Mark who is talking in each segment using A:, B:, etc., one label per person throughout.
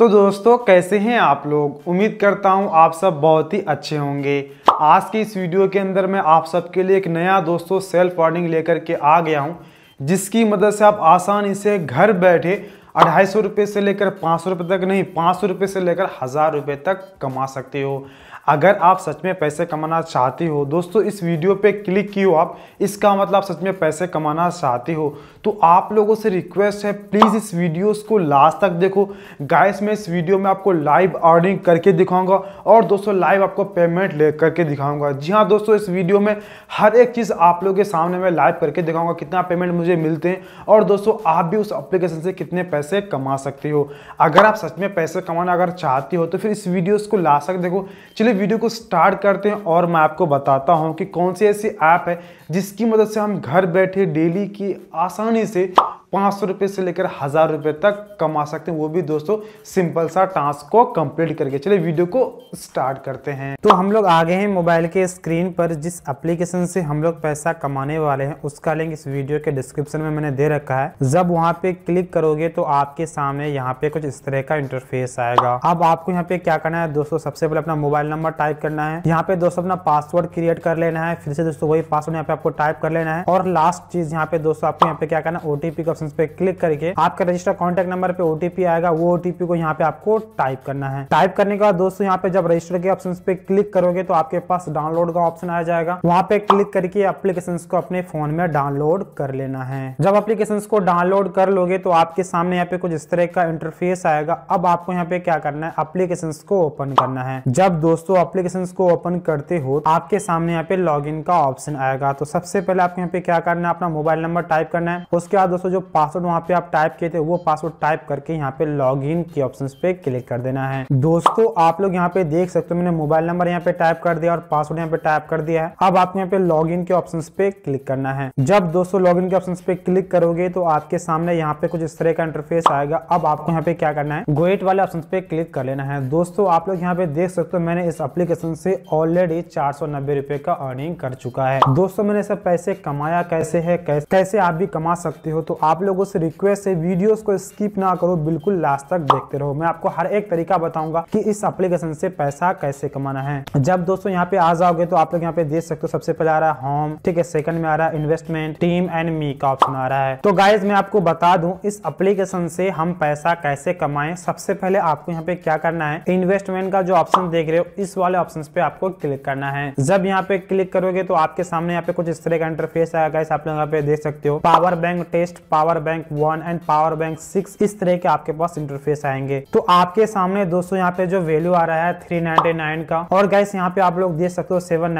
A: तो दोस्तों कैसे हैं आप लोग उम्मीद करता हूं आप सब बहुत ही अच्छे होंगे आज की इस वीडियो के अंदर मैं आप सबके लिए एक नया दोस्तों सेल्फ अर्निंग लेकर के आ गया हूं जिसकी मदद से आप आसानी से घर बैठे अढ़ाई सौ रुपये से लेकर पाँच सौ रुपये तक नहीं पाँच सौ रुपये से लेकर हज़ार रुपये तक कमा सकते हो अगर आप सच में पैसे कमाना चाहते हो दोस्तों इस वीडियो पे क्लिक की हो आप इसका मतलब आप सच में पैसे कमाना चाहते हो तो आप लोगों से रिक्वेस्ट है प्लीज़ इस वीडियोस को लास्ट तक देखो गाइस मैं इस वीडियो में आपको लाइव अर्निंग करके दिखाऊंगा और दोस्तों लाइव आपको पेमेंट ले करके दिखाऊंगा जी हाँ दोस्तों इस वीडियो में हर एक चीज़ आप लोगों के सामने मैं लाइव करके दिखाऊंगा कितना पेमेंट मुझे मिलते हैं और दोस्तों आप भी उस अप्लीकेशन से कितने पैसे पैसे कमा सकते हो अगर आप सच में पैसे कमाना अगर चाहते हो तो फिर इस वीडियोस को ला सकते देखो चलिए वीडियो को स्टार्ट करते हैं और मैं आपको बताता हूँ कि कौन सी ऐसी ऐप है जिसकी मदद से हम घर बैठे डेली की आसानी से पाँच सौ रुपये से लेकर हज़ार रुपये तक कमा सकते हैं वो भी दोस्तों सिंपल सा टास्क को कंप्लीट करके चलिए वीडियो को स्टार्ट करते हैं तो हम लोग आ गए हैं मोबाइल के स्क्रीन पर जिस एप्लीकेशन से हम लोग पैसा कमाने वाले हैं उसका लिंक इस वीडियो के डिस्क्रिप्शन में मैंने दे रखा है जब वहाँ पे क्लिक करोगे तो आपके सामने यहाँ पे कुछ इस तरह का इंटरफेस आएगा अब आपको यहाँ पे क्या करना है दोस्तों सबसे पहले अपना मोबाइल नंबर टाइप करना है यहाँ पे दोस्तों अपना पासवर्ड क्रिएट कर लेना है फिर से दोस्तों वही पासवर्ड यहाँ पे आपको टाइप कर लेना है और लास्ट चीज यहाँ पे दोस्तों आपको यहाँ पे क्या करना है ओटीपी का ऑप्शन पे क्लिक करके आपका रजिस्टर कॉन्टेक्ट नंबर पे ओटीपी आएगा वो ओटीपी को यहाँ पे आपको टाइप करना है टाइप करने के बाद दोस्तों यहाँ पे जब रजिस्टर के ऑप्शन पे क्लिक करोगे तो आपके पास डाउनलोड का ऑप्शन आ जाएगा वहाँ पे क्लिक करके अप्लीकेशन को अपने फोन में डाउनलोड कर लेना है जब अप्लीकेशन को डाउनलोड कर लोगे तो आपके सामने यहाँ पे कुछ इस तरह का इंटरफेस आएगा अब आपको यहाँ पे क्या करना है अप्लीकेशन को ओपन करना है जब दोस्तों अप्लीकेशन को ओपन करते हो तो आपके सामने यहाँ पे लॉग का ऑप्शन आएगा तो सबसे पहले आपको यहाँ पे क्या करना है अपना मोबाइल नंबर टाइप करना है उसके बाद दोस्तों जो पासवर्ड वहाँ पे आप टाइप किए थे वो पासवर्ड टाइप करके यहाँ पे लॉग इन के ऑप्शन पे क्लिक कर देना है दोस्तों आप लोग यहाँ पे देख सकते हो मैंने मोबाइल नंबर यहाँ पे टाइप कर दिया और पासवर्ड यहाँ पे टाइप कर दिया है अब आपको यहाँ पे लॉग इन के ऑप्शन पे क्लिक करना है जब दोस्तों लॉग इन के ऑप्शन पे क्लिक करोगे तो आपके सामने यहाँ पे कुछ इस तरह का इंटरफेस आएगा अब आपको यहाँ पे क्या करना है गोएट वाले ऑप्शन पे क्लिक कर लेना है दोस्तों आप लोग यहाँ पे देख सकते हो मैंने इस अप्लीकेशन से ऑलरेडी चार सौ का अर्निंग कर चुका है दोस्तों मैंने सब पैसे कमाया कैसे है कैसे आप भी कमा सकते हो तो आप लोगों से रिक्वेस्ट है वीडियोस को स्किप ना करो बिल्कुल लास्ट तक देखते रहो मैं आपको हर एक तरीका बताऊंगा कि इस एप्लीकेशन से पैसा कैसे कमाना है जब दोस्तों यहाँ पे आ जाओगे तो आप लोग यहाँ पे देख सकते हो सबसे पहले आ रहा है होम ठीक है सेकंड में आ रहा है इन्वेस्टमेंट टीम एंड मी का ऑप्शन आ रहा है तो गाइज मैं आपको बता दू इस अप्लीकेशन से हम पैसा कैसे कमाए सबसे पहले आपको यहाँ पे क्या करना है इन्वेस्टमेंट का जो ऑप्शन देख रहे हो इस वाले ऑप्शन पे आपको क्लिक करना है जब यहाँ पे क्लिक करोगे तो आपके सामने यहाँ पे कुछ इस तरह का इंटरफेस आया गाइस आप लोग यहाँ पे देख सकते हो power bank test power power bank one and power bank six इस तरह के आपके पास इंटरफेस आएंगे तो आपके सामने दोस्तों यहाँ पे जो वैल्यू आ रहा है थ्री का और गैस यहाँ पे आप लोग देख सकते हो सेवन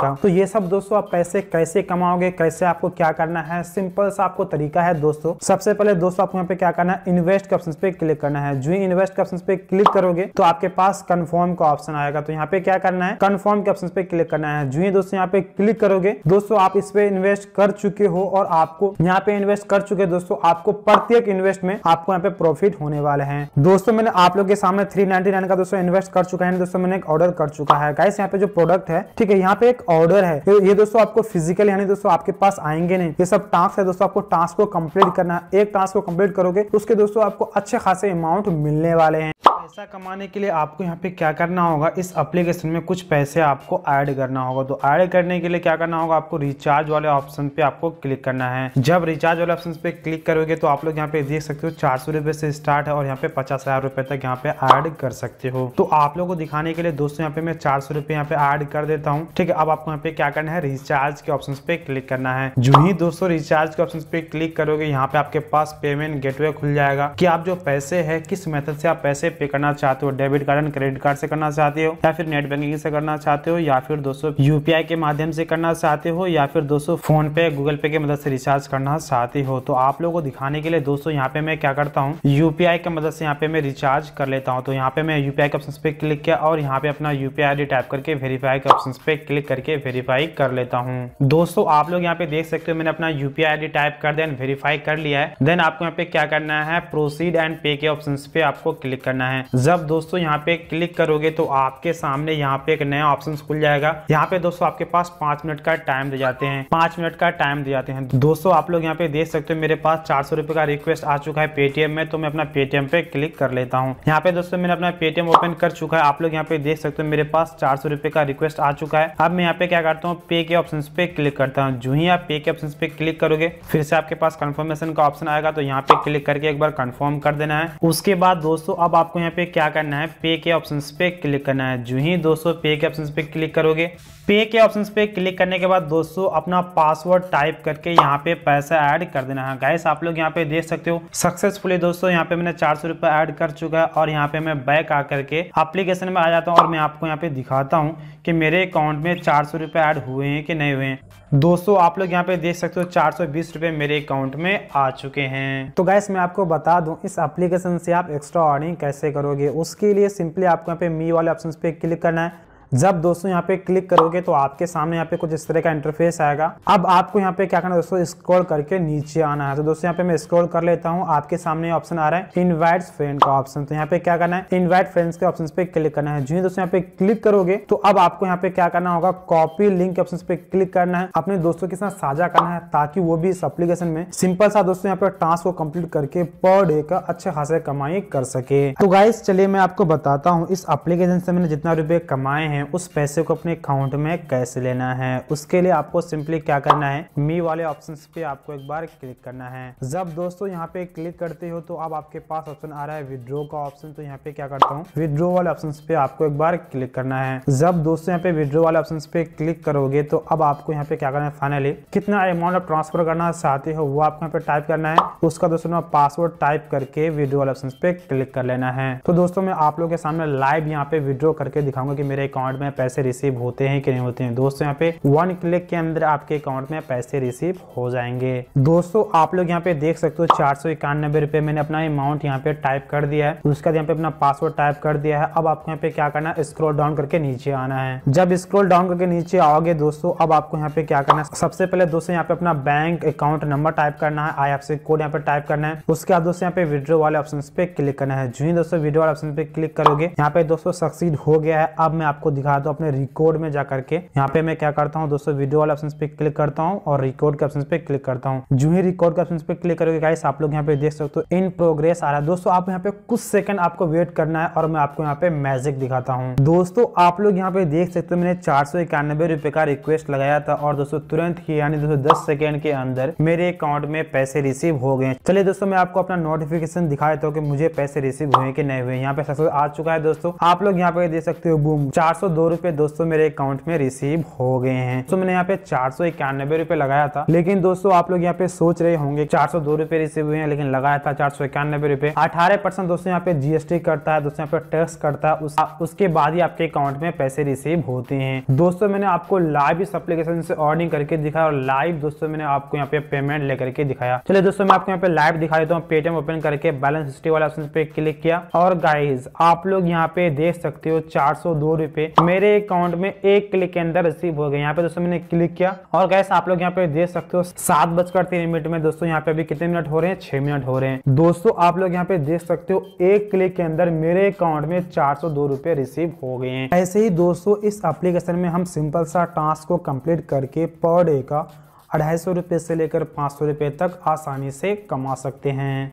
A: का तो ये सब दोस्तों आप पैसे कैसे कमाओगे कैसे आपको क्या करना है सिंपल सा आपको तरीका है दोस्तों सबसे पहले दोस्तों आपको यहाँ पे क्या करना है इन्वेस्ट के ऑप्शन पे क्लिक करना है जो इन्वेस्ट के ऑप्शन पे क्लिक करोगे तो आपके पास कन्फर्म का ऑप्शन आएगा तो यहाँ पे क्या करना है कन्फर्म के ऑप्शन पे क्लिक करना है जो दोस्तों यहाँ पे क्लिक करोगे दोस्तों आप इस पे इन्वेस्ट कर चुके हो और आपको यहाँ पे इन्वेस्ट कर चुके क्योंकि दोस्तों आपको प्रत्येक इन्वेस्ट में आपको यहाँ पे प्रॉफिट होने वाले हैं दोस्तों मैंने आप लोग के सामने थ्री का दोस्तों इन्वेस्ट कर चुका है दोस्तों मैंने एक ऑर्डर कर चुका है गाइस यहाँ पे जो प्रोडक्ट है ठीक है यहाँ पे एक ऑर्डर है ये दोस्तों आपको फिजिकल यानी दोस्तों आपके पास आएंगे नहीं ये सब टास्क है दोस्तों आपको टास्क को कम्प्लीट करना है एक टास्क को कम्प्लीट करोगे उसके दोस्तों आपको अच्छे खासे अमाउंट मिलने वाले हैं पैसा कमाने के लिए आपको यहाँ पे क्या करना होगा इस एप्लीकेशन में कुछ पैसे आपको ऐड करना होगा तो ऐड करने के लिए क्या करना होगा आपको रिचार्ज वाले ऑप्शन पे आपको क्लिक करना है जब रिचार्ज वाले ऑप्शन पे क्लिक करोगे तो आप लोग यहाँ पे देख सकते हो चार सौ रुपए से स्टार्ट है और यहाँ पे पचास हजार रुपए तक यहाँ पे ऐड कर सकते हो तो आप लोग को दिखाने के लिए दोस्तों यहाँ पे मैं चार सौ रुपए यहाँ पे ऐड कर देता हूँ ठीक है अब आपको यहाँ पे क्या करना है रिचार्ज के ऑप्शन पे क्लिक करना है जो ही दोस्तों रिचार्ज के ऑप्शन पे क्लिक करोगे यहाँ पे आपके पास पेमेंट गेटवे खुल जाएगा की आप जो पैसे है किस मेथड से आप पैसे पे करना करना चाहते हो debit card and credit card से करना चाहते हो या फिर नेट बैंकिंग से करना चाहते हो या फिर दोस्तों यूपीआई के माध्यम से करना चाहते हो या फिर दोस्तों फोन पे गूगल पे की मदद से रिचार्ज करना चाहते हो तो आप लोगों को दिखाने के लिए दोस्तों यहाँ पे मैं क्या करता हूँ यूपीआई की मदद से यहाँ पे मैं रिचार्ज कर लेता हूँ तो यहाँ पे मैं यूपीआई के ऑप्शन पे क्लिक किया और यहाँ पे अपना यूपीआई आईडी टाइप करके वेरीफाई के ऑप्शन पे क्लिक करके वेरीफाई कर लेता हूँ दोस्तों आप लोग यहाँ पे देख सकते हो मैंने अपना यूपीआई आईडी टाइप कर देन वेरीफाई कर लिया है देन आपको यहाँ पे क्या करना है प्रोसीड एंड पे के ऑप्शन पे आपको क्लिक करना है जब दोस्तों यहाँ पे क्लिक करोगे तो आपके सामने यहाँ पे एक नया ऑप्शन खुल जाएगा यहाँ पे दोस्तों आपके पास पांच मिनट का टाइम दे जाते हैं पांच मिनट का टाइम दे जाते हैं दोस्तों आप लोग यहाँ पे देख सकते हो मेरे पास चार सौ रुपए का रिक्वेस्ट आ चुका है पेटीएम में तो मैं अपना पेटीएम पे क्लिक कर लेता हूँ यहाँ पे दोस्तों मैंने अपना पेटीएम ओपन कर चुका है आप लोग यहाँ पे देख सकते हो मेरे पास चार सौ रुपए का रिक्वेस्ट आ चुका है अब मैं यहाँ पे क्या करता हूँ पे के ऑप्शन पे क्लिक करता हूँ जो ही आप पे के ऑप्शन पे क्लिक करोगे फिर से आपके पास कन्फर्मेशन का ऑप्शन आएगा तो यहाँ पे क्लिक करके एक बार कन्फर्म कर देना है उसके बाद दोस्तों अब आपको यहाँ पे पे क्या करना है पे के ऑप्शन पे क्लिक करना है जो ही दोस्तों पे के ऑप्शन पे क्लिक करोगे पे के ऑप्शन पे क्लिक करने के बाद दोस्तों अपना पासवर्ड टाइप करके यहाँ पे पैसा ऐड कर देना है हाँ, गैस आप लोग यहाँ पे देख सकते हो सक्सेसफुली दोस्तों यहाँ पे मैंने चार सौ रुपये ऐड कर चुका है और यहाँ पे मैं बैक आ करके एप्लीकेशन में आ जाता हूँ और मैं आपको यहाँ पे दिखाता हूँ कि मेरे अकाउंट में चार सौ रुपये ऐड हुए हैं कि नहीं हुए हैं दोस्तों आप लोग यहाँ पे देख सकते हो चार सौ बीस रुपये मेरे अकाउंट में आ चुके हैं तो गैस मैं आपको बता दूँ इस एप्लीकेशन से आप एक्स्ट्रा अर्निंग कैसे करो करोगे उसके लिए सिंपली आपको यहाँ पे मी वाले ऑप्शन पे क्लिक करना है जब दोस्तों यहाँ पे क्लिक करोगे तो आपके सामने यहाँ पे कुछ इस तरह का इंटरफेस आएगा अब आपको यहाँ पे क्या करना है दोस्तों स्क्रॉल करके नीचे आना है तो दोस्तों यहाँ पे मैं स्क्रॉल कर लेता हूँ आपके सामने ऑप्शन आ रहा है इनवाइट फ्रेंड का ऑप्शन तो यहाँ पे क्या करना है इनवाइट फ्रेंड्स के ऑप्शन पे क्लिक करना है जी दोस्तों यहाँ पे क्लिक करोगे तो अब आपको यहाँ पे क्या करना होगा कॉपी लिंक के ऑप्शन पे क्लिक करना है अपने दोस्तों के साथ साझा करना है ताकि वो भी इस अप्लीकेशन में सिंपल सा दोस्तों यहाँ पे टास्क को कम्प्लीट करके पर डे का अच्छे खासे कमाई कर सके तो गाइस चलिए मैं आपको बताता हूँ इस अप्लीकेशन से मैंने जितना रुपए कमाए हैं हैं उस पैसे को अपने अकाउंट में कैसे लेना है उसके लिए आपको सिंपली क्या करना है मी वाले ऑप्शन पे आपको एक बार क्लिक करना है जब दोस्तों यहाँ पे क्लिक करते हो तो अब आपके पास ऑप्शन आ रहा है विद्रो का ऑप्शन तो यहाँ पे क्या करता हूँ विद्रो वाले ऑप्शन पे आपको एक बार क्लिक करना है जब दोस्तों यहाँ पे विद्रो वाले ऑप्शन पे क्लिक करोगे तो अब आपको यहाँ पे क्या करना है फाइनली कितना अमाउंट आप ट्रांसफर करना चाहते हो वो आपको यहाँ पे टाइप करना है उसका दोस्तों पासवर्ड टाइप करके विड्रो वाले ऑप्शन पे क्लिक कर लेना है तो दोस्तों मैं आप लोग के सामने लाइव यहाँ पे विड्रो करके दिखाऊंगा कि मेरे अकाउंट अकाउंट में पैसे रिसीव होते हैं कि नहीं होते हैं दोस्तों यहाँ पे वन क्लिक के अंदर आपके अकाउंट में पैसे रिसीव हो जाएंगे दोस्तों आप लोग यहाँ पे देख सकते हो चार सौ इक्यानबे रुपए मैंने अपना अमाउंट यहाँ पे टाइप कर दिया है उसके बाद यहाँ पे अपना पासवर्ड टाइप कर दिया है अब आपको यहाँ पे क्या करना है स्क्रोल डाउन करके नीचे आना है जब स्क्रोल डाउन करके नीचे आओगे दोस्तों अब आपको यहाँ पे क्या करना है सबसे पहले दोस्तों यहाँ पे अपना बैंक अकाउंट नंबर टाइप करना है आई कोड यहाँ पे टाइप करना है उसके बाद दोस्तों यहाँ पे विड्रो वाले ऑप्शन पे क्लिक करना है जो ही दोस्तों विड्रो वाले ऑप्शन पे क्लिक करोगे यहाँ पे दोस्तों सक्सीड हो गया है अब मैं आपको दिखा दो तो अपने रिकॉर्ड में जाकर के यहाँ पे मैं क्या करता हूँ दोस्तों वीडियो वाले ऑप्शन पे क्लिक करता हूँ और रिकॉर्ड के ऑप्शन पे क्लिक करता हूँ जो ही रिकॉर्ड के ऑप्शन पे क्लिक करोगे गाइस आप लोग यहाँ पे देख सकते हो इन तो प्रोग्रेस आ रहा है दोस्तों आप यहाँ पे कुछ सेकंड आपको वेट करना है और मैं आपको यहाँ पे मैजिक दिखाता हूँ दोस्तों आप लोग यहाँ पे देख सकते हो मैंने चार सौ इक्यानबे रुपए का रिक्वेस्ट लगाया था और दोस्तों तुरंत ही यानी दोस्तों दस सेकंड के अंदर मेरे अकाउंट में पैसे रिसीव हो गए चलिए दोस्तों मैं आपको अपना नोटिफिकेशन दिखा देता हूँ की मुझे पैसे रिसीव हुए की नहीं हुए यहाँ पे सक्सेस आ चुका है दोस्तों आप लोग यहाँ पे देख सकते हो बूम चार सौ दो दोस्तों मेरे अकाउंट में रिसीव हो गए हैं तो मैंने यहाँ पे चार सौ इक्यानबे रुपए लगाया था लेकिन दोस्तों आप लोग यहाँ पे सोच रहे होंगे चार सौ दो रुपए रिसीव हुए हैं लेकिन लगाया था चार सौ इक्यानबे रुपए अठारह परसेंट दोस्तों यहाँ पे जीएसटी करता है दोस्तों यहाँ पे टैक्स करता है उस, उसके बाद ही आपके अकाउंट में पैसे रिसीव होते हैं दोस्तों मैंने आपको लाइव इस एप्लीकेशन से ऑर्डिंग करके दिखाया और लाइव दोस्तों मैंने आपको यहाँ पे पेमेंट लेकर के दिखाया चलिए दोस्तों मैं आपको यहाँ पे लाइव दिखा देता हूँ पेटीएम ओपन करके बैलेंस हिस्ट्री वाले ऑप्शन पे क्लिक किया और गाइज आप लोग यहाँ पे देख सकते हो चार सौ दो रुपए मेरे अकाउंट में एक क्लिक के अंदर रिसीव हो गए यहाँ पे दोस्तों मैंने क्लिक किया और गैस आप लोग यहाँ पे देख सकते हो सात बजकर तीन मिनट में दोस्तों यहाँ पे अभी कितने मिनट हो रहे हैं छह मिनट हो रहे हैं दोस्तों आप लोग यहाँ पे देख सकते हो एक क्लिक के अंदर मेरे अकाउंट में चार सौ दो रुपए रिसीव हो गए हैं ऐसे ही दोस्तों इस एप्लीकेशन में हम सिंपल सा टास्क को कम्प्लीट करके पर डे का अढ़ाई सौ रुपये से लेकर पाँच सौ रुपए तक आसानी से कमा सकते हैं